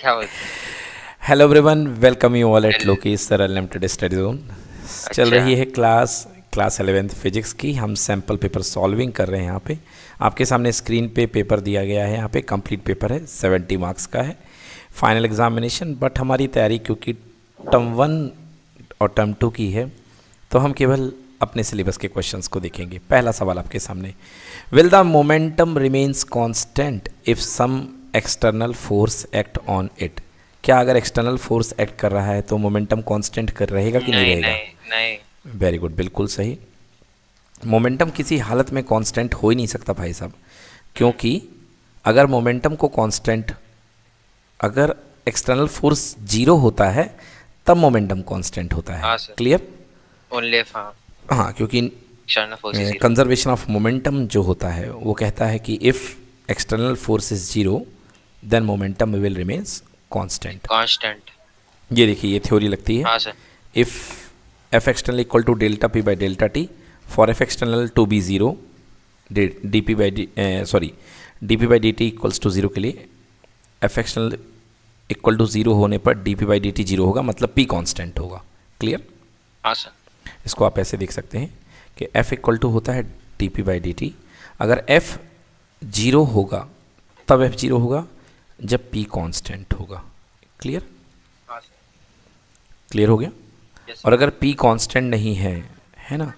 क्या बात hello everyone welcome you all at Loki sir unlimited study zone चल रही है क्लास क्लास एलेवेंथ फिजिक्स की हम सैम्पल पेपर सॉल्विंग कर रहे हैं यहाँ पे आपके सामने स्क्रीन पे पेपर दिया गया है यहाँ पे कंप्लीट पेपर है सेवेंटी मार्क्स का है फाइनल एग्जामिनेशन बट हमारी तैयारी क्योंकि टर्म वन और टर्म टू की है तो हम केवल अपने सिलेबस के क्वेश्चंस को देखेंगे पहला सवाल आपके सामने will the momentum remains constant if some external force act on it क्या अगर एक्सटर्नल फोर्स एक्ट कर रहा है तो मोमेंटम कांस्टेंट कर रहेगा कि नहीं, रहेगा नहीं वेरी गुड बिल्कुल सही मोमेंटम किसी हालत में कांस्टेंट हो ही नहीं सकता भाई साहब क्योंकि अगर मोमेंटम को कांस्टेंट अगर एक्सटर्नल फोर्स जीरो होता है तब मोमेंटम कांस्टेंट होता है क्लियर हाँ, ओनली हाँ।, हाँ क्योंकि कंजर्वेशन ऑफ मोमेंटम जो होता है वो कहता है कि if external force is zero then momentum will remains constant constant ये देखिए ये थ्योरी लगती है if F external equal to delta P by delta T for F external to be zero D P by D sorry D P by D T equals to zero के लिए F external equal to zero होने पर D P by D T zero होगा मतलब P constant होगा clear हाँ sir इसको आप ऐसे देख सकते हैं कि एफ इक्वल टू होता है D P by D T अगर एफ जीरो होगा तब एफ जीरो होगा जब पी कांस्टेंट होगा क्लियर क्लियर हाँ हो गया yes, और अगर पी कांस्टेंट नहीं है है ना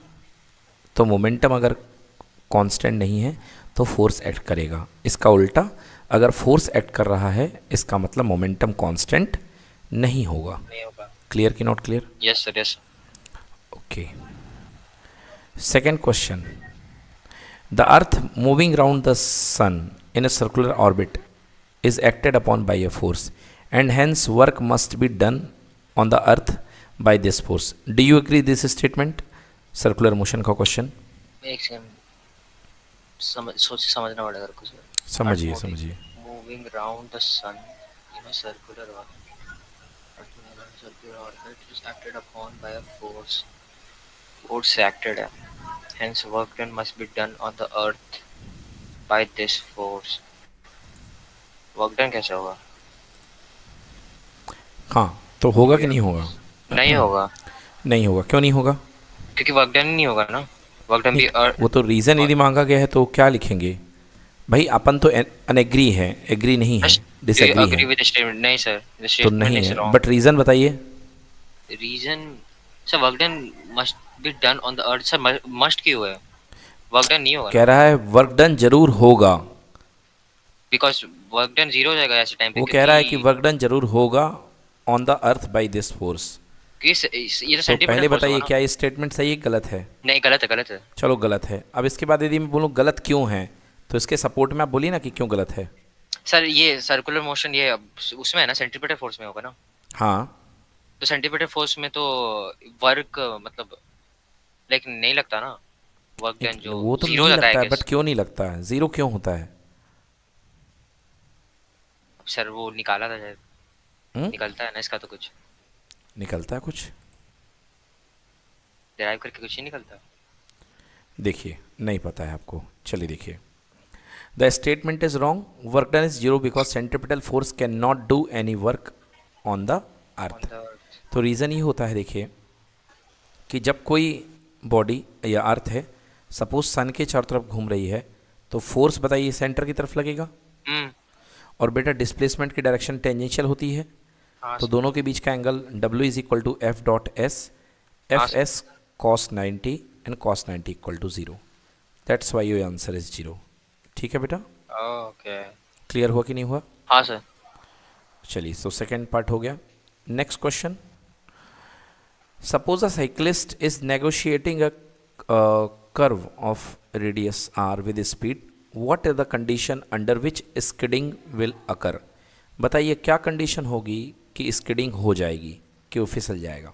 तो मोमेंटम अगर कांस्टेंट नहीं है तो फोर्स एक्ट करेगा इसका उल्टा अगर फोर्स एक्ट कर रहा है इसका मतलब मोमेंटम कांस्टेंट नहीं होगा क्लियर की not clear yes sir yes okay second question the earth moving round the sun in a circular orbit is acted upon by a force and hence work must be done on the earth by this force. Do you agree this statement? Circular motion का question समझ सोच समझना पड़ेगा कुछ समझिए समझिए moving round the sun a a circular orbit circular orbit is acted upon by a force force acted hence work done must be done on the earth by this force work done कैसे होगा हाँ तो होगा कि नहीं होगा नहीं होगा नहीं होगा क्यों नहीं होगा क्योंकि वर्कडन नहीं होगा ना वर्कडन भी और... वो तो रीज़न यदि मांगा गया है तो क्या लिखेंगे भाई अपन तो अनएग्री है एग्री नहीं है डिसएग्री अच्छा, है विद स्टेटमेंट नहीं सर तो नहीं है बट रीज़न बताइए reason sir work done must be done on the earth sir must क्यों है वर्क डन नहीं होगा कह रहा है वर्क डन जरूर होगा बिकॉज वर्क डन जीरो हो जाएगा ऐसे टाइम पे वो कह रहा है कि वर्क डन जरूर होगा on the earth by this force किस ये तो, तो पहले बताइए क्या ये स्टेटमेंट सही है गलत है नहीं गलत है गलत है चलो गलत है अब इसके बाद यदि मैं बोलूं गलत क्यों है तो इसके सपोर्ट में आप बोलिए ना कि क्यों गलत है सर ये सर्कुलर मोशन ये उसमें है ना सेंट्रीपेटल फोर्स में होगा ना हाँ तो सेंट्रीपेटल फोर्स में तो वर्क मतलब लाइक नहीं लगता ना वर्क डन जो वो तो नहीं लगता है बट क्यों नहीं लगता है जीरो क्यों होता है सर वो निकाला था शायद हम्म? निकलता है ना इसका तो कुछ निकलता है कुछ ड्राइव करके कुछ ही निकलता देखिए नहीं पता है आपको चलिए देखिए the statement is wrong work done is zero because centripetal force can not do any work on the earth तो रीज़न ये होता है देखिए कि जब कोई बॉडी या अर्थ है सपोज सन के चारों तरफ घूम रही है तो फोर्स बताइए सेंटर की तरफ लगेगा हम्म। और बेटा डिस्प्लेसमेंट की डायरेक्शन टेंजेंशियल होती है हाँ तो दोनों के बीच का angle W is equal to F dot S F S cos ninety and cos ninety equal to zero that's why your answer is zero ठीक है बेटा ओके क्लियर हुआ कि नहीं हुआ हाँ सर चलिए सो सेकेंड पार्ट हो गया next question suppose a cyclist is negotiating a curve of radius R with speed what is the condition under which skidding will occur बताइए क्या कंडीशन होगी कि स्किडिंग हो जाएगी कि वो फिसल जाएगा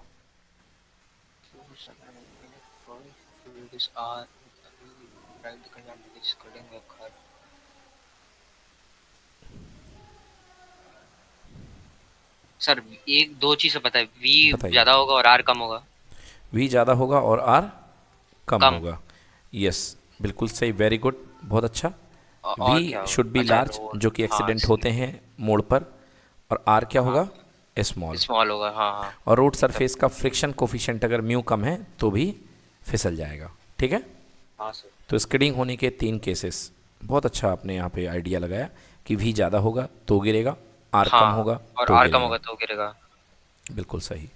सर एक दो चीजें पता है वी ज्यादा होगा और आर कम होगा वी ज्यादा होगा और आर कम, कम होगा यस बिल्कुल सही वेरी गुड बहुत अच्छा वी शुड बी लार्ज जो कि एक्सीडेंट हाँ, होते हैं मोड़ पर और आर क्या होगा स्मॉल हाँ। स्मॉल होगा हाँ, हाँ। और रोड सरफेस का फ्रिक्शन कोफिशेंट अगर म्यू कम है तो भी फिसल जाएगा ठीक है हाँ, तो स्किडिंग होने के तीन केसेस बहुत अच्छा आपने यहाँ पे आइडिया लगाया कि वी ज़्यादा होगा तो गिरेगा आर हाँ, कम होगा और तो आर कम होगा तो गिरेगा बिल्कुल सही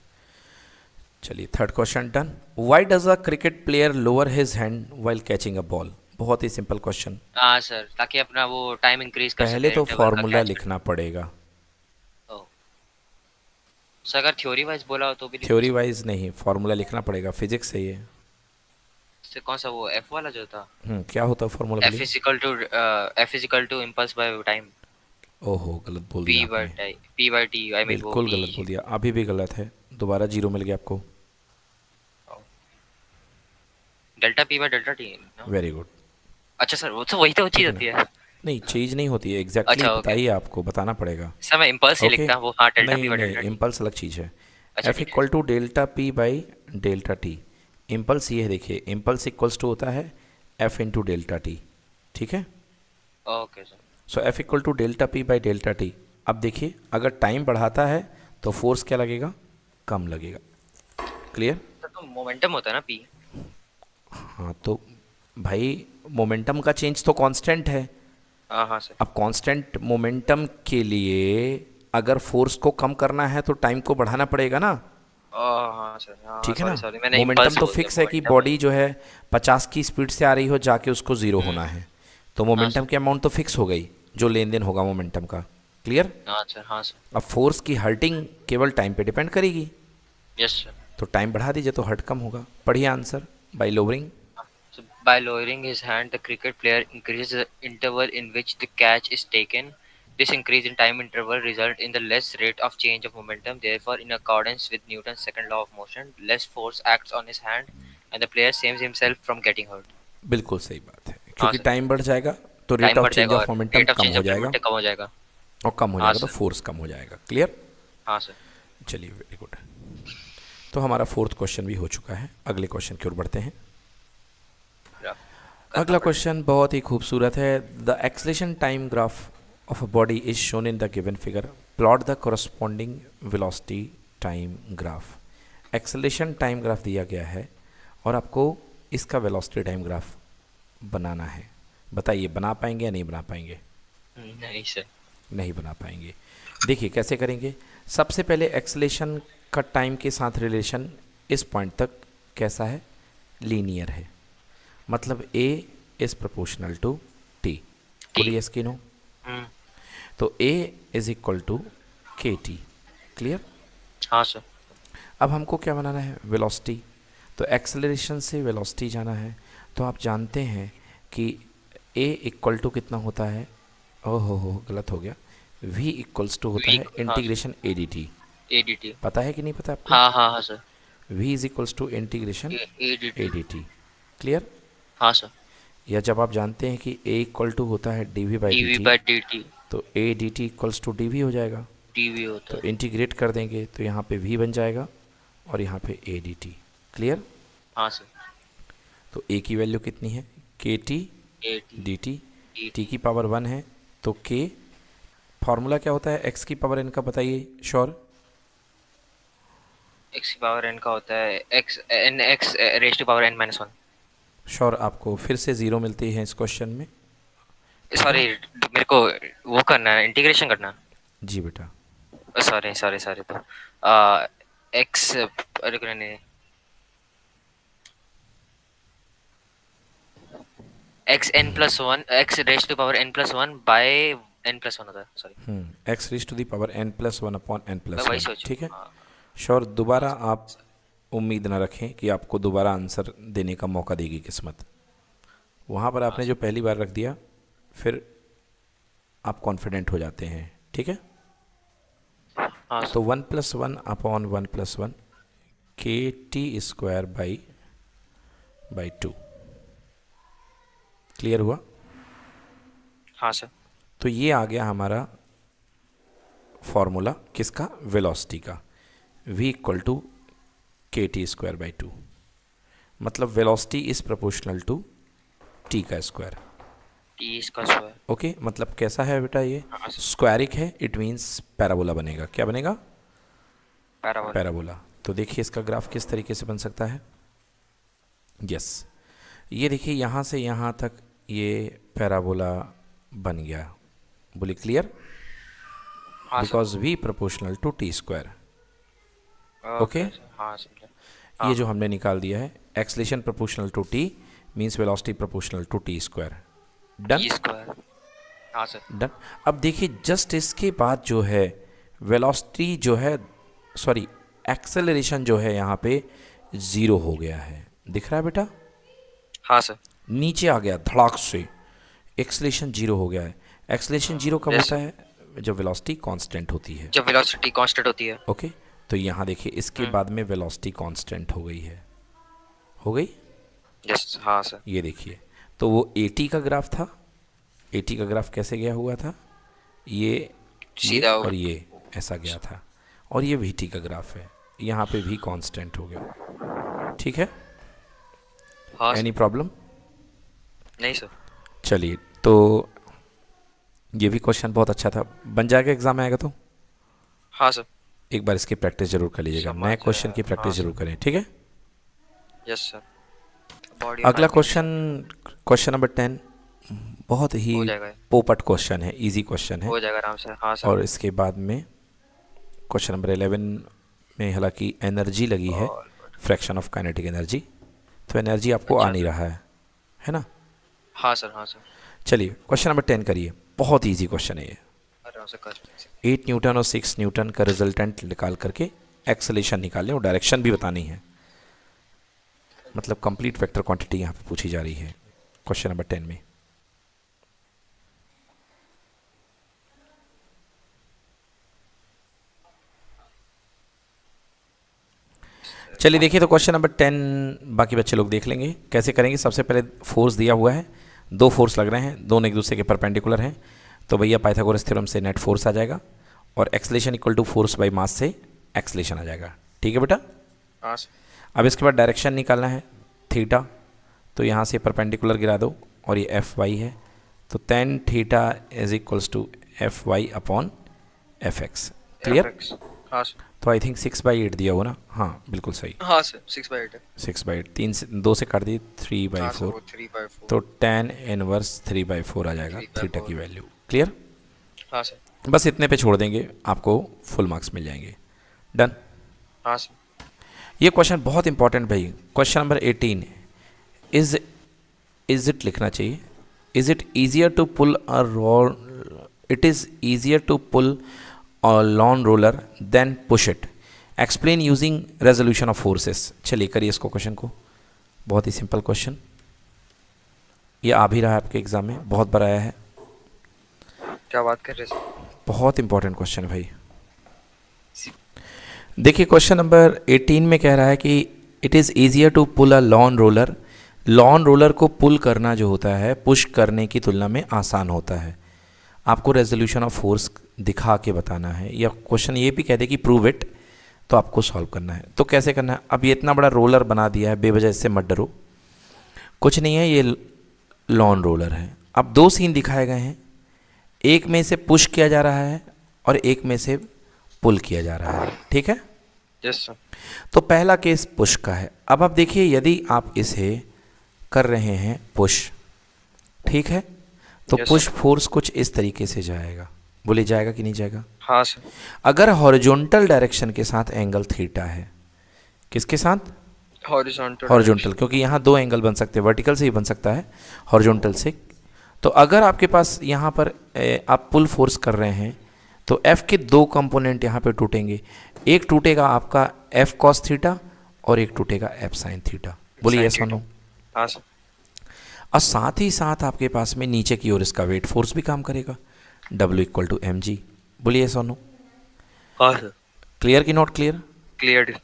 चलिए third question done why does a cricket player lower his hand while catching a ball बहुत ही सिंपल क्वेश्चन सर ताकि अपना वो टाइम इंक्रीज कर पहले तो फॉर्मूला लिखना पड़ेगा सर अगर थ्योरी वाइज बोला हो तो भी थ्योरी वाइज नहीं फॉर्मूला लिखना पड़ेगा फिजिक्स से ये से कौन सा वो एफ वाला जो था हम्म क्या होता है formula F is equal to F is equal to impulse by time ओहो गलत बोल दिया P by P by T I mean बिल्कुल गलत बोल दिया अभी भी गलत है दोबारा जीरो मिल गया आपको delta P by delta T very good अच्छा सर वो तो वही तो चीज होती है नहीं चीज नहीं होती है एग्जैक्टली exactly अच्छा, बताइए आपको बताना पड़ेगा सर मैं इंपल्स ही लिखता हूं वो हां डेल्टा पी बाय इंपल्स अलग चीज है F equal to delta P by delta T impulse ये है देखिए इंपल्स इक्वल्स टू होता है एफ इनटू डेल्टा टी ठीक है okay sir so F equal to delta P by delta T अब देखिए अगर टाइम बढ़ाता है तो फोर्स क्या लगेगा कम लगेगा क्लियर तो मोमेंटम तो होता है ना पी हाँ तो भाई मोमेंटम का चेंज तो कांस्टेंट है सर हाँ, हाँ, अब कांस्टेंट मोमेंटम के लिए अगर फोर्स को कम करना है तो टाइम को बढ़ाना पड़ेगा ना हाँ, ठीक है ना मोमेंटम तो फिक्स है कि बॉडी जो है पचास की स्पीड से आ रही हो जाके उसको जीरो हम्म। होना है तो मोमेंटम की अमाउंट तो फिक्स हो गई जो लेन देन होगा मोमेंटम का क्लियर अब फोर्स की हर्टिंग केवल टाइम पे डिपेंड करेगी यस सर तो टाइम बढ़ा दीजिए तो हर्ट कम होगा पढ़िए answer by lowering By lowering his hand, the cricket player increases the interval in which the catch is taken. This increase in time interval results in the less rate of change of momentum. Therefore, in accordance with Newton's second law of motion, less force acts on his hand and the player saves himself from getting hurt. बिल्कुल सही बात है क्योंकि time बढ़ जाएगा तो rate of change of momentum कम हो जाएगा कम हो जाएगा और कम हो जाएगा तो फोर्स कम हो जाएगा क्लियर हाँ सर चलिए वेरी गुड तो हमारा फोर्थ क्वेश्चन भी हो चुका है अगले क्वेश्चन की ओर बढ़ते हैं अगला क्वेश्चन बहुत ही खूबसूरत है the acceleration time graph of a body is shown in the given figure plot the corresponding velocity time graph acceleration time graph दिया गया है और आपको इसका वेलोसिटी टाइम ग्राफ बनाना है बताइए बना पाएंगे या नहीं बना पाएंगे नहीं सर नहीं बना पाएंगे देखिए कैसे करेंगे सबसे पहले एक्सलेशन का टाइम के साथ रिलेशन इस पॉइंट तक कैसा है लीनियर है मतलब A is proportional to T बोलिए इसकी नो हम्म। तो A is equal to K T clear हाँ सर अब हमको क्या बनाना है वेलोसिटी तो एक्सेलरेशन से वेलोसिटी जाना है तो आप जानते हैं कि ए इक्वल टू कितना होता है ओ हो हो गलत हो गया वी इक्वल्स टू होता है integration A D T A D T पता है कि नहीं पता आपको हाँ हाँ हाँ sir V is equals to integration A D T clear हाँ सर या जब आप जानते हैं कि ए इक्वल टू होता है D V by D T तो A D T equals to D V हो जाएगा डी वी होता तो इंटीग्रेट कर देंगे तो यहाँ पे वी बन जाएगा और यहाँ पे ए डी टी क्लियर हाँ सर तो ए की वैल्यू कितनी है K T D T T की पावर वन है तो के फॉर्मूला क्या होता है एक्स की पावर एन का बताइए श्योर एक्स की पावर एन का होता है X N X raised power N minus one sure आपको फिर से ज़ीरो मिलती है इस क्वेश्चन में सॉरी मेरे को वो करना है इंटीग्रेशन करना जी बेटा सॉरी सॉरी सॉरी तो एक्स अरे X N plus one X raise to power N plus one by N plus one होता है sorry X raise to the power N plus one upon N plus ठीक है sure हाँ। दोबारा आप उम्मीद ना रखें कि आपको दोबारा आंसर देने का मौका देगी किस्मत वहाँ पर आपने जो पहली बार रख दिया फिर आप कॉन्फिडेंट हो जाते हैं ठीक है हाँ, तो one plus one upon one plus one K T square by by two clear हुआ हाँ सर तो ये आ गया हमारा फॉर्मूला किसका वेलोसिटी का V equal to K T square by two मतलब velocity is proportional to T का स्क्वायर ओके okay, मतलब कैसा है बेटा ये स्क्वायरिक हाँ, है इट मीन्स पैराबोला बनेगा क्या बनेगा पैराबोला पैराबोला तो देखिए इसका ग्राफ किस तरीके से बन सकता है यस yes. ये देखिए यहाँ से यहाँ तक ये पैराबोला बन गया बोली clear because v proportional to t square okay हाँ हाँ. ये जो हमने निकाल दिया है acceleration proportional to t means velocity proportional to t square done square हाँ सर डन अब देखिए जस्ट इसके बाद जो है वेलोसिटी जो है सॉरी एक्सेलरेशन जो है यहाँ पे ज़ीरो हो गया है दिख रहा है बेटा हाँ सर नीचे आ गया धड़ाक से एक्सलेशन जीरो हो गया है एक्सलेशन जीरो कब होता है जब वेलोसिटी कांस्टेंट होती है जब वेलोसिटी कांस्टेंट होती है ओके okay? तो यहाँ देखिए इसके हम्म। बाद में वेलोसिटी कांस्टेंट हो गई है हो गई यस हाँ सर ये देखिए तो वो ए का ग्राफ था ए का ग्राफ कैसे गया हुआ था ये सीधा और ये ऐसा गया था और ये वी का ग्राफ है यहाँ पे भी कांस्टेंट हो गया ठीक है एनी हाँ, प्रॉब्लम नहीं सर चलिए तो ये भी क्वेश्चन बहुत अच्छा था बन जाएगा एग्ज़ाम आएगा तो हाँ सर एक बार इसकी प्रैक्टिस जरूर कर लीजिएगा नए क्वेश्चन की प्रैक्टिस हाँ। जरूर करें ठीक है यस सर अगला क्वेश्चन क्वेश्चन नंबर टेन बहुत ही पोपट क्वेश्चन है इजी क्वेश्चन है हो जाएगा आराम से हाँ सर और इसके बाद में क्वेश्चन नंबर एलेवन में हालांकि एनर्जी लगी है फ्रैक्शन ऑफ काइनेटिक एनर्जी तो एनर्जी आपको अच्छा, आ नहीं रहा है है ना हाँ सर हाँ सर चलिए क्वेश्चन नंबर टेन करिए बहुत ईजी क्वेश्चन है ये एट न्यूटन और सिक्स न्यूटन का रिजल्टेंट निकाल करके एक्सलेशन निकालें और डायरेक्शन भी बतानी है मतलब कंप्लीट वेक्टर क्वांटिटी यहाँ पे पूछी जा रही है क्वेश्चन नंबर टेन में चलिए देखिए तो क्वेश्चन नंबर टेन बाकी बच्चे लोग देख लेंगे कैसे करेंगे सबसे पहले फोर्स दिया हुआ है दो फोर्स लग रहे हैं दोनों एक दूसरे के परपेंडिकुलर हैं तो भैया पाइथागोरस थ्योरम से नेट फोर्स आ जाएगा और acceleration equal to force by mass से एक्सलेशन आ जाएगा ठीक है बेटा हाँ अब इसके बाद डायरेक्शन निकालना है थीटा तो यहाँ से परपेंडिकुलर गिरा दो और ये एफ वाई है तो tan theta is equals to f y upon f x clear हाँ तो I think six by eight दिया हो ना हाँ बिल्कुल सही हाँ sir six by eight six by eight तीन से दो से काट दिए थ्री बाई हाँ फोर तो tan inverse three by four आ जाएगा थीटा की वैल्यू क्लियर हाँ सर बस इतने पे छोड़ देंगे आपको फुल मार्क्स मिल जाएंगे डन हाँ सर ये क्वेश्चन बहुत इंपॉर्टेंट भाई question number eighteen is is it लिखना चाहिए is it easier to pull a roll it is easier to pull a lawn roller than push it explain using resolution of forces चलिए करिए इसको question को बहुत ही simple question ये आ भी रहा है आपके एग्ज़ाम में बहुत बार आया है क्या बात कर रहे हैं बहुत इंपॉर्टेंट क्वेश्चन भाई देखिए क्वेश्चन नंबर 18 में कह रहा है कि it is easier to pull a lawn roller lawn roller को पुल करना जो होता है पुश करने की तुलना में आसान होता है आपको रेजोल्यूशन ऑफ फोर्स दिखा के बताना है या क्वेश्चन ये भी कह दे कि प्रूव इट तो आपको सॉल्व करना है तो कैसे करना है अब ये इतना बड़ा रोलर बना दिया है बेवजह इससे मत डरो कुछ नहीं है ये लॉन रोलर है अब दो सीन दिखाए गए हैं एक में से पुश किया जा रहा है और एक में से पुल किया जा रहा है ठीक है yes, तो पहला केस पुश का है अब आप देखिए यदि आप इसे कर रहे हैं पुश ठीक है तो yes, पुश फोर्स कुछ इस तरीके से जाएगा बोले जाएगा कि नहीं जाएगा हाँ सर अगर हॉरिजॉन्टल डायरेक्शन के साथ एंगल थीटा है किसके साथ हॉरिजॉन्टल हॉरिजॉन्टल क्योंकि यहाँ दो एंगल बन सकते हैं वर्टिकल से ही बन सकता है हॉरिजॉन्टल से तो अगर आपके पास यहाँ पर आप पुल फोर्स कर रहे हैं तो एफ़ के दो कंपोनेंट यहाँ पर टूटेंगे एक टूटेगा आपका एफ़ कॉस थीटा और एक टूटेगा एफ़ साइन थीटा बोलिए ऐसा हाँ, नो और साथ ही साथ आपके पास में नीचे की ओर इसका वेट फोर्स भी काम करेगा डब्ल्यू इक्वल टू एम जी बोलिए सोनू क्लियर की नॉट क्लियर क्लियर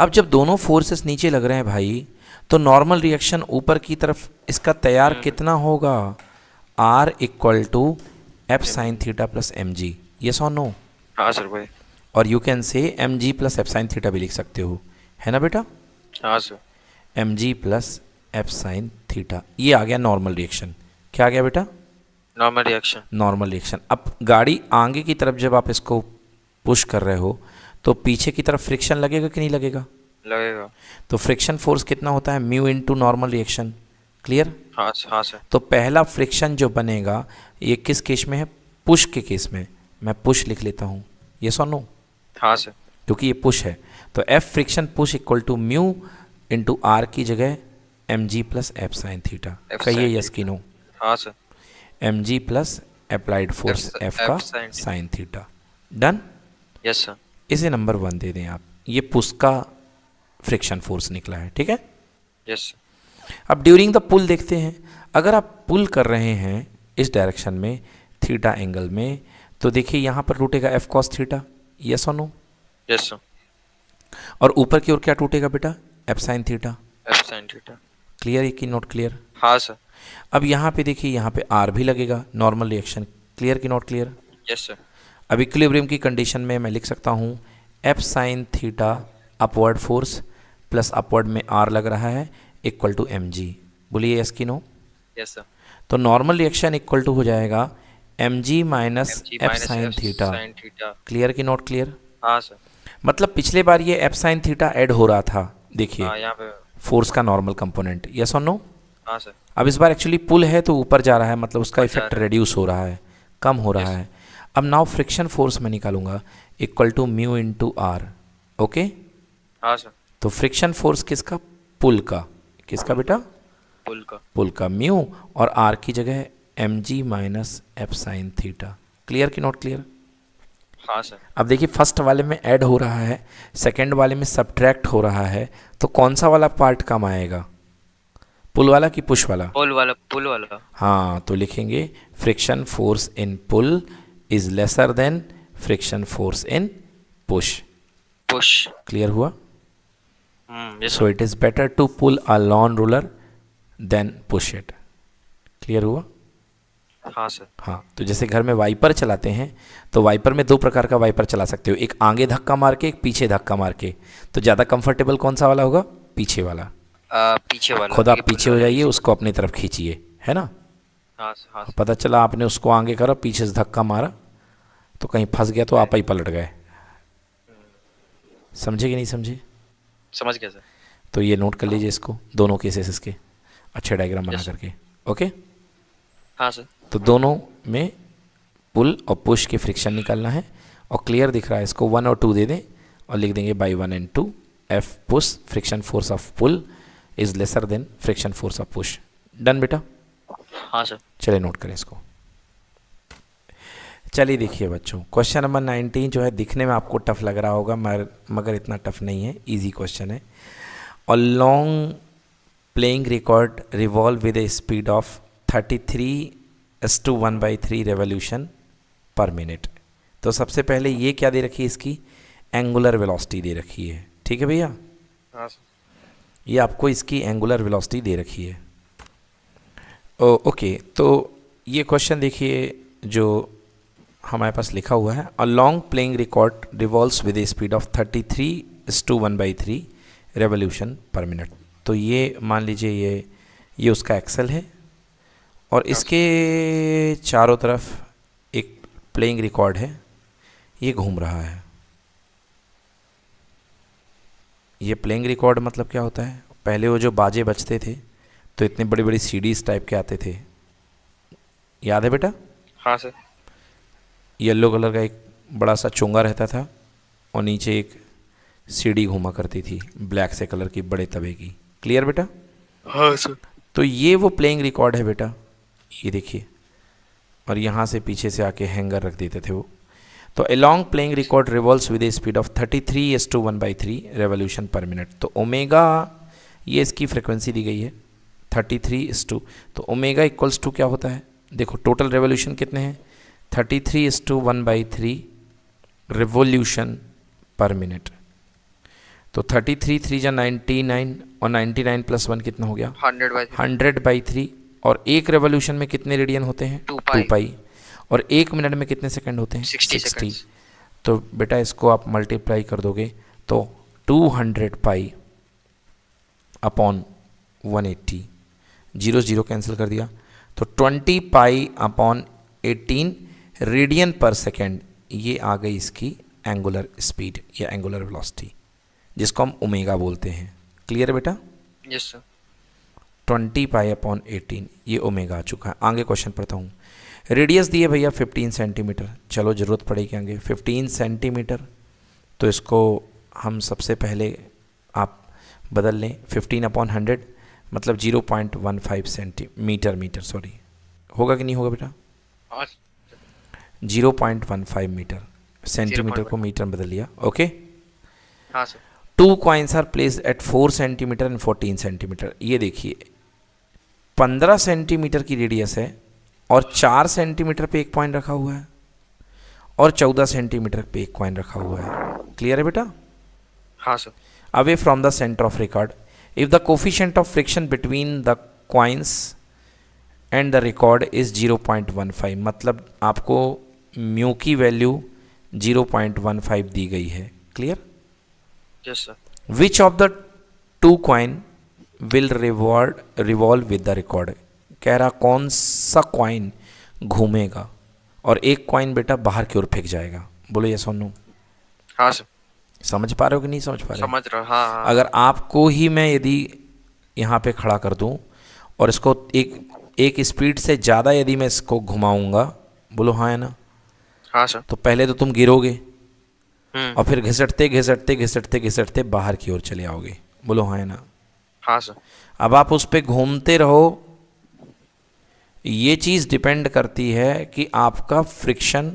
अब जब दोनों फोर्सेस नीचे लग रहे हैं भाई तो नॉर्मल रिएक्शन ऊपर की तरफ इसका तैयार हम्म। कितना होगा r equal to f sine theta plus m g ये सो नो हाँ सर भाई और you can say m g plus f sine theta भी लिख सकते हो है ना बेटा हाँ sir m g plus f sine theta ये आ गया नॉर्मल रिएक्शन क्या आ गया बेटा नॉर्मल रिएक्शन नॉर्मल रिएक्शन अब गाड़ी आगे की तरफ जब आप इसको पुश कर रहे हो तो पीछे की तरफ फ्रिक्शन लगेगा कि नहीं लगेगा लगेगा तो फ्रिक्शन फोर्स कितना होता है mu into normal reaction clear हाँ हाँ सर तो पहला फ्रिक्शन जो बनेगा ये किस केस में है पुश के केस में मैं पुश लिख लेता हूँ ये सोनो हाँ सर क्योंकि ये पुश है तो f friction push equal to mu into r की जगह m g plus f sine theta कहिए यस की नो हाँ sir m g plus applied force f का sine theta done yes sir इसे नंबर वन दे दें आप ये पुश का फ्रिक्शन फोर्स निकला है ठीक है यस सर अब ड्यूरिंग द पुल देखते हैं अगर आप पुल कर रहे हैं इस डायरेक्शन में थीटा एंगल में तो देखिए यहाँ पर टूटेगा एफ कॉस थीटा यस और नो यस और ऊपर की ओर क्या टूटेगा बेटा f sine theta f sine theta clear है कि नॉट क्लियर हाँ सर अब यहाँ पे देखिए यहाँ पे आर भी लगेगा नॉर्मल रिएक्शन क्लियर कि नॉट क्लियर यस सर अब इक्विलिब्रियम की कंडीशन में मैं लिख सकता हूँ f sine theta upward force plus upward में आर लग रहा है इक्वल टू एम जी बोलिए यस की नो यस सर तो नॉर्मल रिएक्शन इक्वल टू हो जाएगा m g minus f sine theta clear की नॉट क्लियर हाँ सर मतलब पिछले बार ये एफ साइन थीटा ऐड हो रहा था देखिए फोर्स हाँ, का नॉर्मल कंपोनेंट यस और नो सर अब इस बार एक्चुअली पुल है तो ऊपर जा रहा है मतलब उसका इफेक्ट रिड्यूस हो रहा है कम हो रहा है अब नाउ फ्रिक्शन फोर्स मैं निकालूंगा equal to mu into r okay तो फ्रिक्शन फोर्स किसका पुल का किसका बेटा पुल का पुल का म्यू और आर की जगह m g minus f sine theta clear की नॉट क्लियर हाँ सर अब देखिए फर्स्ट वाले में ऐड हो रहा है सेकंड वाले में सब्ट्रैक्ट हो रहा है तो कौन सा वाला पार्ट कम आएगा पुल वाला कि पुश वाला पुल वाला पुल वाला हाँ तो लिखेंगे friction force in pull is lesser than friction force in push push clear हुआ Mm, हाँ। yes, so it is better to pull a lawn push than push it. Clear हुआ हाँ सर हाँ तो जैसे घर में वाइपर चलाते हैं तो वाइपर में दो प्रकार का वाइपर चला सकते हो एक आगे धक्का मार के एक पीछे धक्का मार के तो ज़्यादा कंफर्टेबल कौन सा वाला होगा पीछे वाला आ, पीछे हाँ, वाला खुद आप पीछे हो जाइए उसको अपनी तरफ खींचिए है ना हाँ सर हाँ पता चला आपने उसको आगे करा पीछे से धक्का मारा तो कहीं फंस गया तो आप ही पलट गए समझे कि नहीं समझे समझ गया सर तो ये नोट कर लीजिए इसको दोनों केसेस के अच्छे डायग्राम बना करके ओके हाँ सर तो दोनों में पुल और पुश के फ्रिक्शन निकालना है और क्लियर दिख रहा है इसको वन और टू दे दें और लिख देंगे by one and two f push friction force of pull is lesser than friction force of push done बेटा हाँ सर चले नोट करें इसको चलिए देखिए बच्चों क्वेश्चन नंबर नाइनटीन जो है दिखने में आपको टफ लग रहा होगा मगर मगर इतना टफ नहीं है इजी क्वेश्चन है और long playing record revolve with a speed of thirty three is two one by three revolution per minute तो सबसे पहले ये क्या दे रखी है इसकी एंगुलर वेलोसिटी दे रखी है ठीक है भैया हाँ, ये आपको इसकी एंगुलर वेलोसिटी दे रखी है ओके तो ये क्वेश्चन देखिए जो हमारे पास लिखा हुआ है a long playing record revolves with a speed of thirty three is two one by three revolution per minute तो ये मान लीजिए ये ये उसका एक्सेल है और हाँ। इसके चारों तरफ एक प्लेइंग रिकॉर्ड है ये घूम रहा है ये प्लेइंग रिकॉर्ड मतलब क्या होता है पहले वो जो बाजे बजते थे तो इतने बड़ी बड़ी सीडीज टाइप के आते थे याद है बेटा हाँ सर येलो कलर का एक बड़ा सा चोंगा रहता था और नीचे एक सीढ़ी घुमा करती थी ब्लैक से कलर की बड़े तवे की क्लियर बेटा हाँ सर तो ये वो प्लेइंग रिकॉर्ड है बेटा ये देखिए और यहाँ से पीछे से आके हैंगर रख देते थे वो तो a long playing record revolve with a speed of thirty three is two one by three revolution per minute तो ओमेगा ये इसकी फ्रिक्वेंसी दी गई है थर्टी थ्री एस टू तो ओमेगा इक्वल्स टू क्या होता है देखो टोटल रेवोल्यूशन कितने हैं thirty three is two one by three revolution per minute तो थर्टी थ्री थ्री या नाइन्टी नाइन और नाइन्टी नाइन प्लस वन कितना हो गया hundred by hundred by three और एक रेवोल्यूशन में कितने रेडियन होते हैं टू पाई और एक मिनट में कितने सेकंड होते हैं सिक्सटी तो बेटा इसको आप मल्टीप्लाई कर दोगे तो two hundred pi upon one eighty zero zero cancel कर दिया तो twenty pi upon eighteen radian per second ये आ गई इसकी एंगुलर स्पीड या एंगुलर वेलोसिटी जिसको हम ओमेगा बोलते हैं क्लियर बेटा yes sir twenty pi upon eighteen ये ओमेगा आ चुका है आगे क्वेश्चन पढ़ता हूँ रेडियस दिए भैया फिफ्टीन सेंटीमीटर चलो ज़रूरत पड़ेगी आगे फिफ्टीन सेंटीमीटर तो इसको हम सबसे पहले आप बदल लें फिफ्टीन अपॉन हंड्रेड मतलब zero point one five centimetre metre sorry होगा कि नहीं होगा बेटा zero point one five metre centimetre को मीटर बदल लिया okay two coins are place at four centimetre and fourteen centimetre ये देखिए पंद्रह सेंटीमीटर की रेडियस है और चार सेंटीमीटर पे एक पॉइंट रखा हुआ है और चौदह सेंटीमीटर पे एक क्वाइन रखा हुआ है क्लियर है बेटा हाँ sir away from the centre of record if the coefficient of friction between the coins and the record is 0.15 मतलब आपको म्यू की वैल्यू 0.15 दी गई है clear yes sir which of the two coin will reward revolve with the record कह रहा कौन सा क्वाइन घूमेगा और एक क्वाइन बेटा बाहर की ओर फेंक जाएगा बोलो ये सोनू हाँ सर समझ पा रहे हो कि नहीं समझ पा रहे समझ रहा हाँ, हाँ, हाँ। अगर आपको ही मैं यदि यहाँ पे खड़ा कर दूँ और इसको एक एक स्पीड से ज़्यादा यदि मैं इसको घुमाऊँगा बोलो हाँ है ना हाँ सर तो पहले तो तुम गिरोगे हम्म। और फिर घिसटते घिसटते घिसटते घिसटते बाहर की ओर चले आओगे बोलो हाँ है ना हाँ सर अब आप उस पर घूमते रहो ये चीज़ डिपेंड करती है कि आपका फ्रिक्शन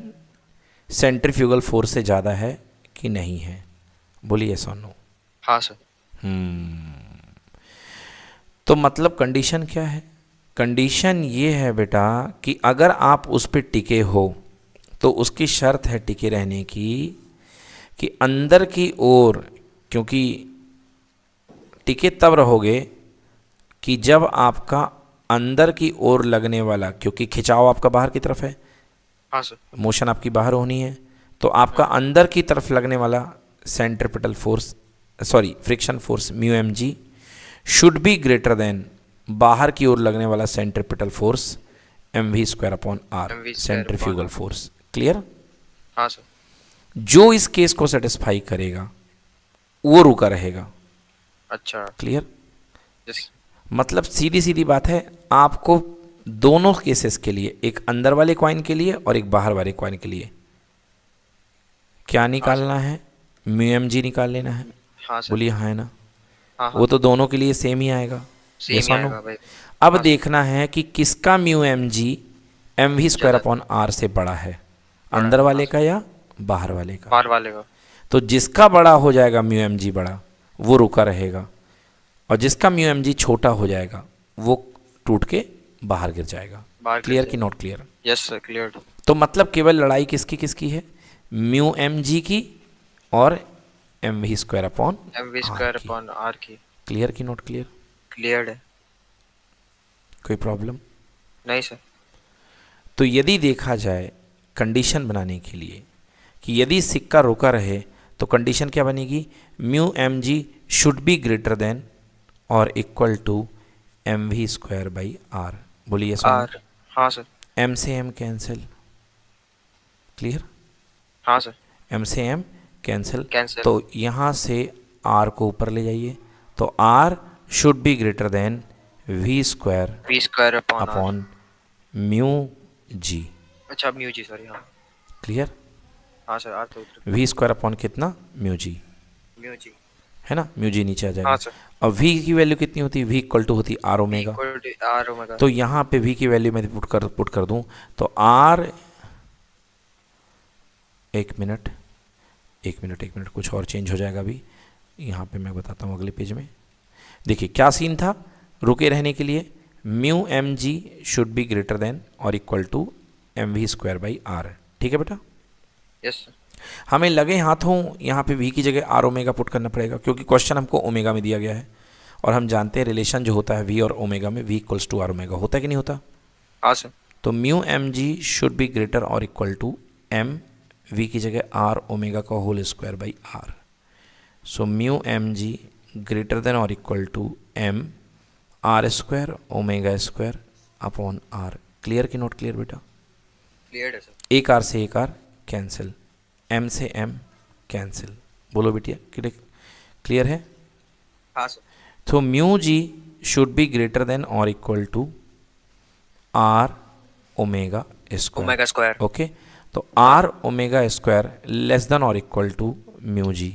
सेंट्रीफ्यूगल फोर्स से ज़्यादा है कि नहीं है बोलिए सोनू हाँ सर हम्म। तो मतलब कंडीशन क्या है कंडीशन ये है बेटा कि अगर आप उस पर टिके हो तो उसकी शर्त है टिके रहने की कि अंदर की ओर क्योंकि टिके तब रहोगे कि जब आपका अंदर की ओर लगने वाला क्योंकि खिंचाव आपका बाहर की तरफ है हाँ, मोशन आपकी बाहर होनी है तो आपका अंदर की तरफ लगने वाला centripetal force sorry friction force mu m g should be greater than बाहर की ओर लगने वाला centripetal force m we square upon r centrifugal force clear हाँ सर जो इस केस को सेटिस्फाई करेगा वो रुका रहेगा अच्छा क्लियर मतलब सीधी सीधी बात है आपको दोनों केसेस के लिए एक अंदर वाले क्वाइन के लिए और एक बाहर वाले क्वाइन के लिए क्या हाँ, निकालना हाँ है म्यू एम जी निकाल लेना है हाँ बोलिए हाँ है ना हाँ, हाँ वो तो दोनों के लिए सेम ही आएगा सेम ही आएगा भाई। अब हाँ देखना है कि किसका mu m g m we square upon r से बड़ा है अंदर वाले का या बाहर वाले का बाहर वाले का तो जिसका बड़ा हो जाएगा म्यू एम जी बड़ा वो रुका रहेगा और जिसका म्यू एम जी छोटा हो जाएगा वो टूट के बाहर गिर जाएगा क्लियर की not clear yes sir clear तो मतलब केवल लड़ाई किसकी किसकी है म्यू एम जी की और m we square upon m we square upon r की क्लियर की नॉट क्लियर क्लियर है कोई प्रॉब्लम नहीं सर तो यदि देखा जाए कंडीशन बनाने के लिए कि यदि सिक्का रुका रहे तो कंडीशन क्या बनेगी mu m g should be greater than और equal to M we square by r बोलिए सर हाँ सर एम से एम कैंसिल क्लियर हाँ सर एम से एम कैंसिल कैंसिल तो यहाँ से आर को ऊपर ले जाइए तो r should be greater than v square we square upon mu g अच्छा म्यू जी सॉरी हाँ क्लियर हाँ सर आज तो वी स्क्वायर अपॉन कितना म्यू जी म्यू जी है ना म्यू जी नीचे आ जाएगा हाँ अब वी की वैल्यू कितनी होती है v इक्वल टू होती आर ओमेगा आर ओमेगा तो यहाँ पे वी की वैल्यू मैं पुट कर पुट कर दूँ तो आर एक मिनट एक मिनट एक मिनट कुछ और चेंज हो जाएगा अभी यहाँ पे मैं बताता हूँ अगले पेज में देखिए क्या सीन था रुके रहने के लिए mu m g should be greater than और equal to M we square by r ठीक है बेटा यस हमें लगे हाथों यहाँ पे वी की जगह आर ओमेगा पुट करना पड़ेगा क्योंकि क्वेश्चन हमको ओमेगा में दिया गया है और हम जानते हैं रिलेशन जो होता है वी और ओमेगा में v equals to r omega होता है कि नहीं होता हाँ सर तो mu m g should be greater और इक्वल टू एम वी की जगह आर ओमेगा का whole square by r so mu m g greater than और equal to m r square omega square upon are clear की not clear बेटा clear है sir एक r से एक आर कैंसिल एम से एम कैंसिल बोलो बेटिया क्लियर है हाँ सर तो mu g should be greater than और equal to r omega square okay तो r omega square less than और equal to mu g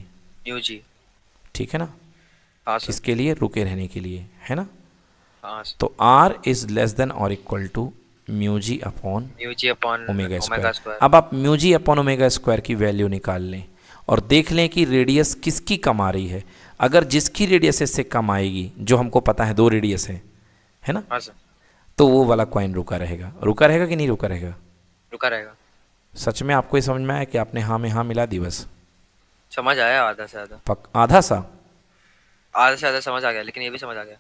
mu g ठीक है ना हाँ इसके लिए रुके रहने के लिए है ना हाँ तो आर इज लेस देन और equal to mu g upon mu g upon omega square अब आप म्यूजी अपॉन ओमेगा स्क्वायर की वैल्यू निकाल लें और देख लें कि रेडियस किसकी कम आ रही है अगर जिसकी रेडियस इससे कम आएगी जो हमको पता है दो रेडियस है है ना हाँ, तो वो वाला क्वाइन रुका रहेगा रुका रहेगा कि नहीं रुका रहेगा रुका रहेगा सच में आपको ये समझ में आया कि आपने हाँ में हाँ मिला दी बस समझ आया आधा से आधा पक आधा सा आधा से आधा समझ आ गया लेकिन ये भी समझ आ गया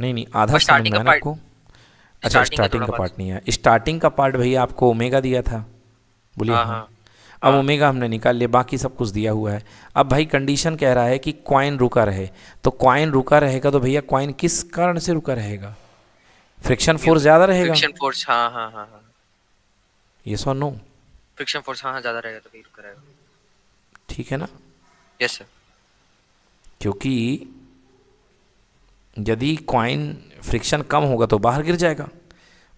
नहीं नहीं आधा समझ में आपको अच्छा स्टार्टिंग का पार्ट नहीं है स्टार्टिंग का पार्ट भैया आपको ओमेगा दिया था बोलिए हाँ, हाँ। अब ओमेगा हाँ। हमने निकाल लिया बाकी सब कुछ दिया हुआ है अब भाई कंडीशन कह रहा है कि क्वाइन रुका रहे तो क्वाइन रुका रहेगा तो भैया क्वाइन किस कारण से रुका रहेगा फ्रिक्शन फोर्स ज़्यादा रहेगा फ्रिक्शन फोर्स हाँ हाँ हाँ हाँ यस और नो फ्रिक्शन फोर्स हाँ हाँ ज़्यादा रहेगा तो भैया रुका रहेगा ठीक है ना यस सर क्योंकि यदि क्वाइन फ्रिक्शन कम होगा तो बाहर गिर जाएगा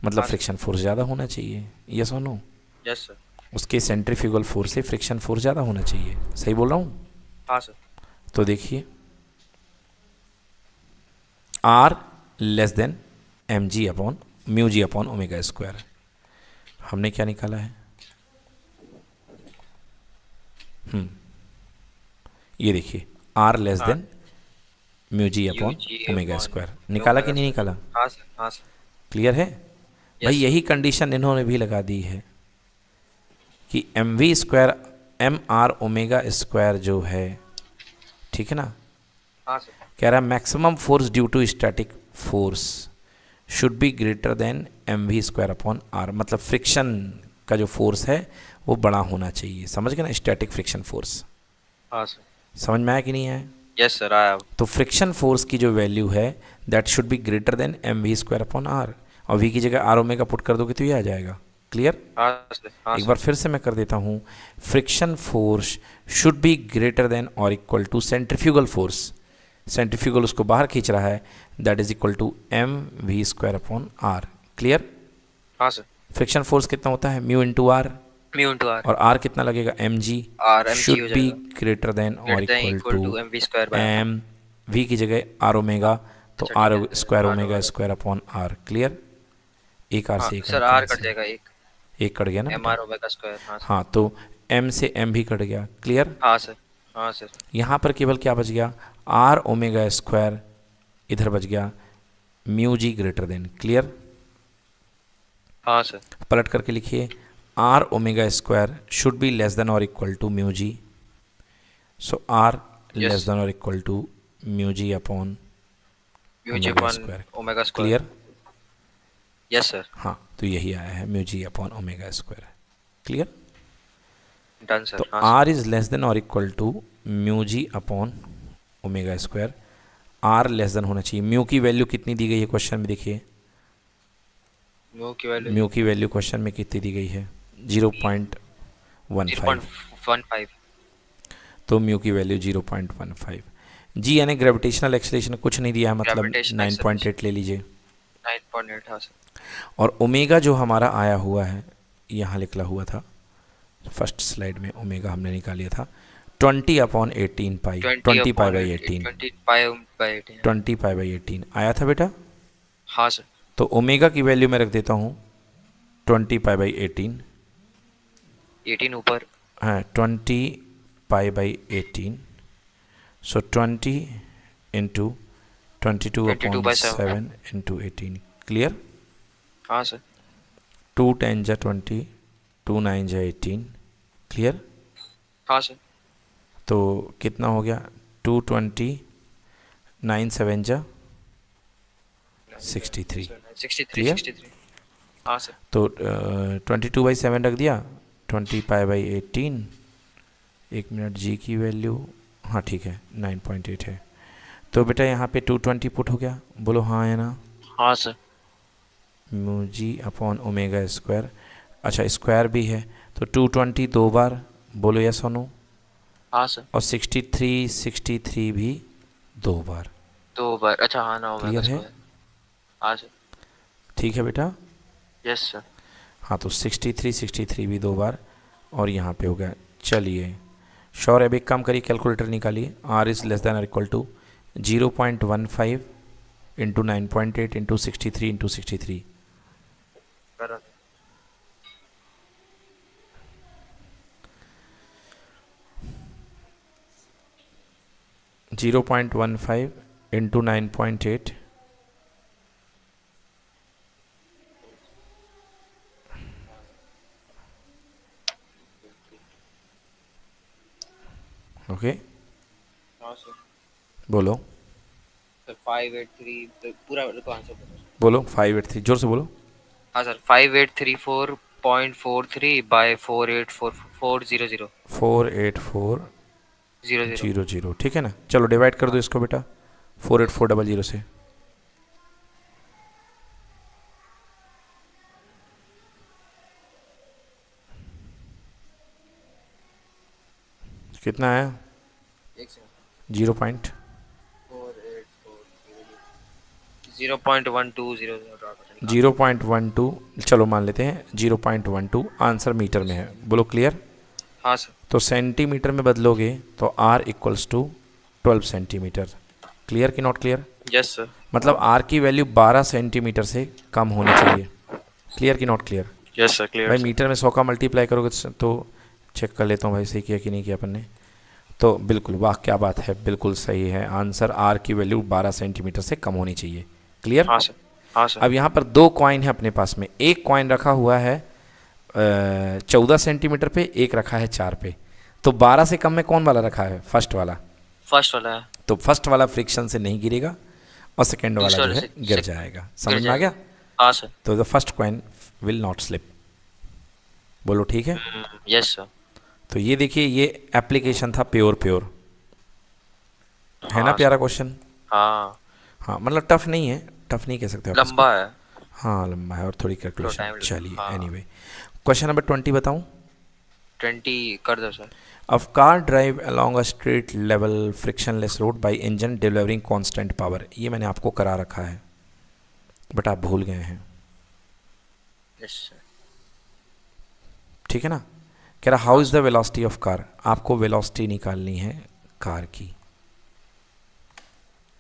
मतलब फ्रिक्शन फोर्स ज़्यादा होना चाहिए ये सो नो यस सर उसके सेंट्रीफ्यूगल फोर्स से फ्रिक्शन फोर्स ज़्यादा होना चाहिए सही बोल रहा हूँ हाँ सर तो देखिए r less than m g upon mu जी अपॉन ओमेगा स्क्वायर हमने क्या निकाला है हम्म। ये देखिए आर लेस देन म्यू जी अपॉन ओमेगा स्क्वायर निकाला कि नहीं निकाला हाँ सर हाँ सर क्लियर है भाई यही कंडीशन इन्होंने भी लगा दी है कि M we square M R omega square जो है ठीक है ना हाँ कह रहा है maximum force due to static force should be greater than M we square upon R मतलब फ्रिक्शन का जो फोर्स है वो बड़ा होना चाहिए समझ गए ना स्टैटिक फ्रिक्शन फोर्स समझ में आया कि नहीं आया यस सर आई हैव तो फ्रिक्शन फोर्स की जो वैल्यू है that should be greater than M we square upon R और वी की जगह आर ओमेगा पुट कर दोगे तो ये आ जाएगा क्लियर हाँ, हाँ, एक बार फिर से मैं कर देता हूँ friction force should be greater than और equal to centrifugal force centrifugal उसको बाहर खींच रहा है that is equal to M we square upon are clear हाँ सर फ्रिक्शन फोर्स कितना होता है mu into R mu into r और आर कितना लगेगा M G R M should be greater than और equal to M we square by M we की जगह आर ओमेगा तो are square omega square upon are clear एक R हाँ, से एक सर आर कट जाएगा एक एक कट गया ना एम आर ओमेगा स्क्वायर हां तो एम से एम भी कट गया क्लियर हां सर हां सर यहां पर केवल क्या बच गया आर ओमेगा स्क्वायर इधर बच गया mu G greater than clear हाँ सर पलट करके लिखिए r omega square should be less than or equal to mu g. So r yes. less than or equal to mu g upon mu g upon square. omega square. Clear? Yes sir. हाँ तो यही आया है mu g upon omega square. Clear? Done sir. तो हाँ, r is less than or equal to mu g upon omega square. r less than होना चाहिए mu की वैल्यू कितनी दी गई है क्वेश्चन में देखिए म्यू की वैल्यू म्यू की वैल्यू क्वेश्चन में कितनी दी गई है जीरो पॉइंट वन फाइव तो म्यू की value zero point one five G यानी ग्रेविटेशनल एक्सलेशन कुछ नहीं दिया है मतलब नाइन पॉइंट एट ले लीजिए हाँ, और ओमेगा जो हमारा आया हुआ है यहाँ निकला हुआ था फर्स्ट स्लाइड में ओमेगा हमने निकालिया था twenty upon eighteen pi twenty pi by eighteen twenty pi by eighteen आया था बेटा हाँ सर तो ओमेगा की वैल्यू मैं रख देता हूँ twenty pi by eighteen eighteen ऊपर हाँ twenty pi by eighteen so twenty into twenty two upon seven into eighteen clear हाँ सर टू टेन जा ट्वेंटी टू नाइन जा एटीन क्लियर हाँ सर तो कितना हो गया टू ट्वेंटी नाइन सेवन जा सिक्सटी थ्री क्लियर हाँ सर तो ट्वेंटी टू बाई सेवन रख दिया ट्वेंटी पाई बाई एटीन एक मिनट जी की वैल्यू हाँ ठीक है नाइन पॉइंट एट है तो बेटा यहाँ पे टू ट्वेंटी पुट हो गया बोलो हाँ है ना हाँ सर म्यू जी अपॉन ओमेगा स्क्वायर अच्छा स्क्वायर भी है तो टू ट्वेंटी दो बार बोलो या सोनू हाँ सर और सिक्सटी थ्री सिक्सटी थ्री भी दो बार दो बार अच्छा हाँ ना क्लियर है हाँ सर ठीक है बेटा यस सर हाँ तो 63 63 भी दो बार और यहाँ पे हो गया चलिए श्योर अब एक काम करिए कैलकुलेटर निकालिए R is less than R equal to zero point one five into nine point eight into sixty three into sixty three zero point one five into nine point eight okay बोलो five eight three पूरा answer बोलो five eight three जोर से बोलो हाँ sir five eight three four point four three by four eight four four zero zero four eight four zero zero zero ठीक है ना चलो डिवाइड कर दो हाँ। इसको बेटा four eight four double zero से कितना आया zero point zero point one two zero zero point one two चलो मान लेते हैं zero point one two answer metre में है बोलो क्लियर हाँ सर तो सेंटीमीटर में बदलोगे तो R equals to twelve centimetre clear कि नॉट क्लियर यस सर मतलब आर की वैल्यू बारह सेंटीमीटर से कम होनी चाहिए क्लियर कि not clear yes sir clear भाई मीटर में सौ का मल्टीप्लाई करोगे तो, तो चेक कर लेता हूँ भाई सही किया कि नहीं किया अपन ने तो बिल्कुल वाह क्या बात है बिल्कुल सही है आंसर आर की वैल्यू 12 सेंटीमीटर से कम होनी चाहिए क्लियर हाँ सर हाँ सर अब यहाँ पर दो क्वाइन है अपने पास में एक क्वाइन रखा हुआ है चौदह सेंटीमीटर पे एक रखा है चार पे तो बारह से कम में कौन वाला रखा है फर्स्ट वाला फर्स्ट वाला तो फर्स्ट वाला फ्रिक्शन से नहीं गिरेगा और सेकेंड वाला जो है गिर जाएगा समझ में आ गया हाँ सर तो the first coin will not slip बोलो ठीक है यस mm, सर तो ये देखिए ये एप्लीकेशन था प्योर प्योर है ना हाँ। प्यारा क्वेश्चन हाँ हाँ मतलब टफ नहीं है टफ नहीं कह सकते लंबा है हाँ लंबा है और थोड़ी कैलकुलेशन चलिए एनीवे क्वेश्चन नंबर ट्वेंटी बताऊँ ट्वेंटी कर दो sir car drive along along a straight level frictionless road by engine delivering constant power ये मैंने आपको करा रखा है बट आप भूल गए हैं yes, ठीक है ना कह रहा how is the velocity of car आपको वेलोसिटी निकालनी है कार की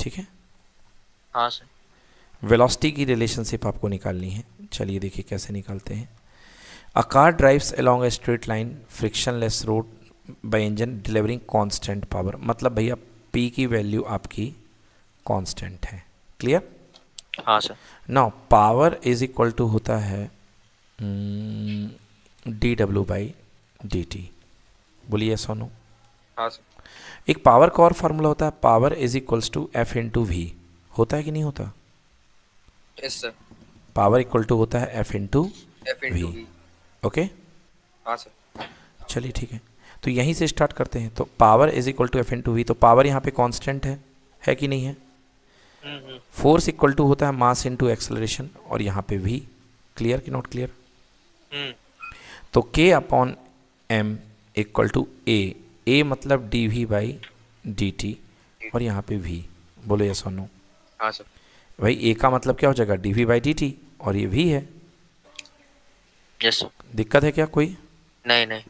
ठीक है हाँ सर वेलोसिटी की रिलेशनशिप आपको निकालनी है चलिए देखिए कैसे निकालते हैं a car drives along a straight line frictionless road by engine delivering constant power मतलब भैया पी की वैल्यू आपकी कॉन्स्टेंट है क्लियर हाँ sir now power is equal to होता है डी डब्ल्यू बाई डी बोलिए सोनू हाँ सर एक पावर का और फार्मूला होता है power is equals to F into V होता है कि नहीं होता yes sir power equal to होता है F into F V okay हाँ सर चलिए ठीक है तो यहीं से स्टार्ट करते हैं तो power is equal to F into V तो पावर यहाँ पे कांस्टेंट है है कि नहीं है फोर्स इक्वल टू होता है मास टू एक्सलरेशन और यहाँ पे वी क्लियर कि नॉट क्लियर हम्म। तो K upon M equal to A A मतलब D V by D T और यहाँ पे वी बोलो ये सोनो हाँ सर भाई ए का मतलब क्या हो जाएगा D V by D T और ये वी है यस दिक्कत है क्या कोई नहीं नहीं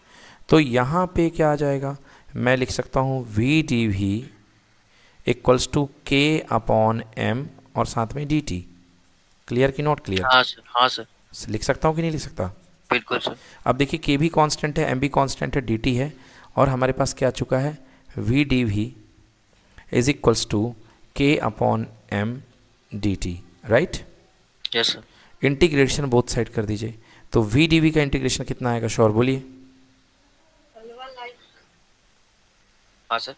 तो यहाँ पे क्या आ जाएगा मैं लिख सकता हूँ V D V equals to K upon M और साथ में डी टी क्लियर की नॉट क्लियर हाँ सर हाँ सर लिख सकता हूँ कि नहीं लिख सकता बिल्कुल सर अब देखिए के भी कॉन्स्टेंट है एम बी कॉन्स्टेंट है डी टी है और हमारे पास क्या आ चुका है V D V is equals to K upon M D T right yes sir integration both side कर दीजिए तो वी डी वी का इंटीग्रेशन कितना आएगा शोर बोलिए हाँ सर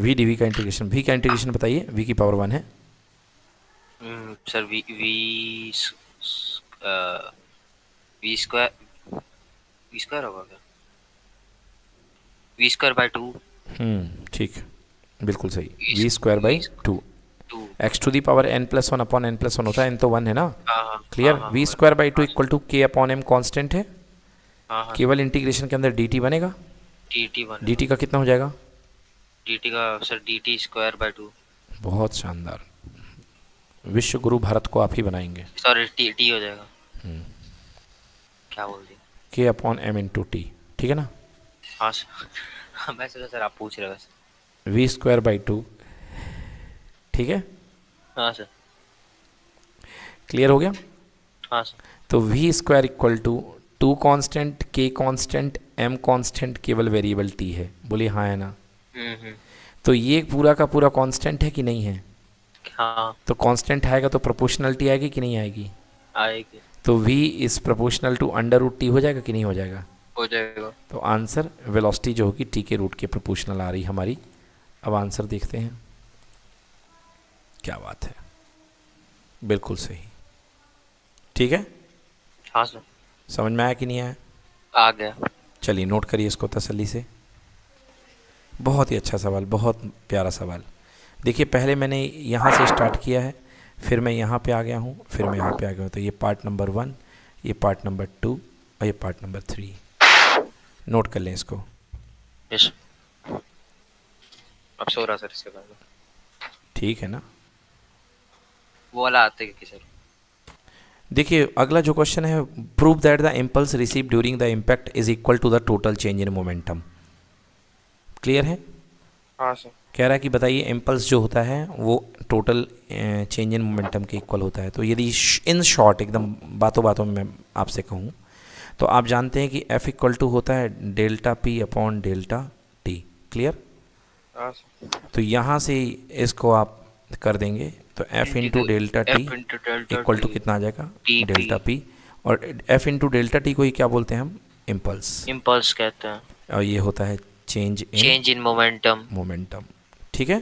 वी डी वी का इंटीग्रेशन वी का इंटीग्रेशन बताइए वी की पावर वन है hmm, sir V V square we square होगा क्या वी स्क्वायर बाय टू ठीक बिल्कुल सही V square by two X to the power N plus one upon N plus one होता है एन तो वन है ना clear V square by two equal to K upon M constant है हाँ, हाँ। केवल इंटीग्रेशन के अंदर डी टी बनेगा डी टी बने डी टी का कितना हो जाएगा डी टी का sir D T square by to बहुत शानदार विश्व गुरु भारत को आप ही बनाएंगे सॉरी टी टी हो जाएगा हम्म। क्या बोल के upon upon M into ठीक है ना हाँ सर मैं हाँ, सोचा तो सर आप पूछ रहे हो वी स्क्वायर बाई टू ठीक है हाँ सर क्लियर हो गया हाँ सर तो we square equal to two constant K constant M constant केवल वेरिएबल टी है बोलिए हाँ है ना हम्म, हम्म। तो ये पूरा का पूरा कांस्टेंट है कि नहीं है हाँ तो कांस्टेंट आएगा तो प्रोपोर्शनलिटी आएगी कि नहीं आएगी आएगी तो v is proportional to under root T हो जाएगा कि नहीं हो जाएगा हो जाएगा तो आंसर वेलोसिटी जो होगी टी के रूट के प्रपोर्शनल आ रही हमारी अब आंसर देखते हैं क्या बात है बिल्कुल सही ठीक है हाँ सर समझ में आया कि नहीं आया आ गया चलिए नोट करिए इसको तसल्ली से बहुत ही अच्छा सवाल बहुत प्यारा सवाल देखिए पहले मैंने यहाँ से स्टार्ट किया है फिर मैं यहाँ पे आ गया हूँ फिर मैं यहाँ पे आ गया हूँ तो ये पार्ट नंबर वन ये पार्ट नंबर टू और ये पार्ट नंबर थ्री नोट कर लें इसको अब सो रहा सर इसके बाद ठीक है ना वो वाला आते कि सर देखिए अगला जो क्वेश्चन है prove that the impulse receive during the impact is equal to the total change in momentum clear है हाँ सर कह रहा है कि बताइए इम्पल्स जो होता है वो टोटल चेंज इन मोमेंटम के इक्वल होता है तो यदि इन शॉर्ट एकदम बातों बातों में आपसे कहूँ तो आप जानते हैं कि एफ इक्वल टू होता है delta P upon delta T clear तो यहाँ से इसको आप कर देंगे तो F into delta T equal to कितना आ जाएगा डेल्टा पी और एफ इंटू डेल्टा टी को ही क्या बोलते हैं हम इम्पल्स इम्पल्स कहते हैं और ये होता है change in change in momentum momentum ठीक है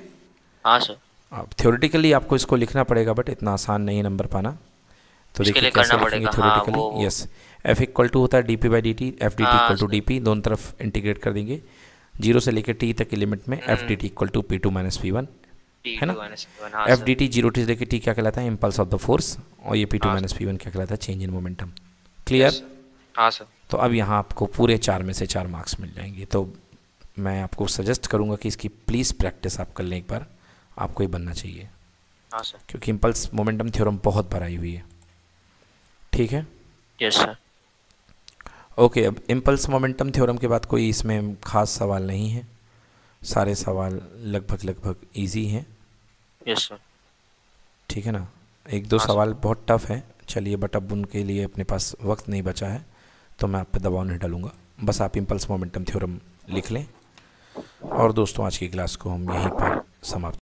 हाँ सर अब थ्योरेटिकली आपको इसको लिखना पड़ेगा बट इतना आसान नहीं है नंबर पाना तो इसके लिए करना पड़ेगा theoretically yes F equal to होता है D P by D T F D T equal to D P दोनों तरफ इंटीग्रेट कर देंगे जीरो से लेकर टी तक की लिमिट में F D T equal to P two minus P one है ना F D T zero T से लेकर टी क्या कहलाता है इम्पल्स ऑफ द फोर्स और ये P two minus P one क्या कहलाता है चेंज इन मोमेंटम क्लियर हाँ सर तो अब यहाँ आपको पूरे चार में से चार मार्क्स मिल जाएंगे तो मैं आपको सजेस्ट करूँगा कि इसकी प्लीज़ प्रैक्टिस आप कर लें एक बार आपको ये बनना चाहिए हाँ सर क्योंकि इम्पल्स मोमेंटम थ्योरम बहुत भराई हुई है ठीक है यस सर ओके अब इम्पल्स मोमेंटम थ्योरम के बाद कोई इसमें खास सवाल नहीं है सारे सवाल लगभग लगभग इजी हैं यस सर ठीक है ना एक दो हाँ, सवाल बहुत टफ है चलिए बट अब उनके लिए अपने पास वक्त नहीं बचा है तो मैं आप पर दबाव नहीं डालूंगा बस आप इम्पल्स मोमेंटम थ्योरम लिख लें और दोस्तों आज की क्लास को हम यहीं पर समाप्त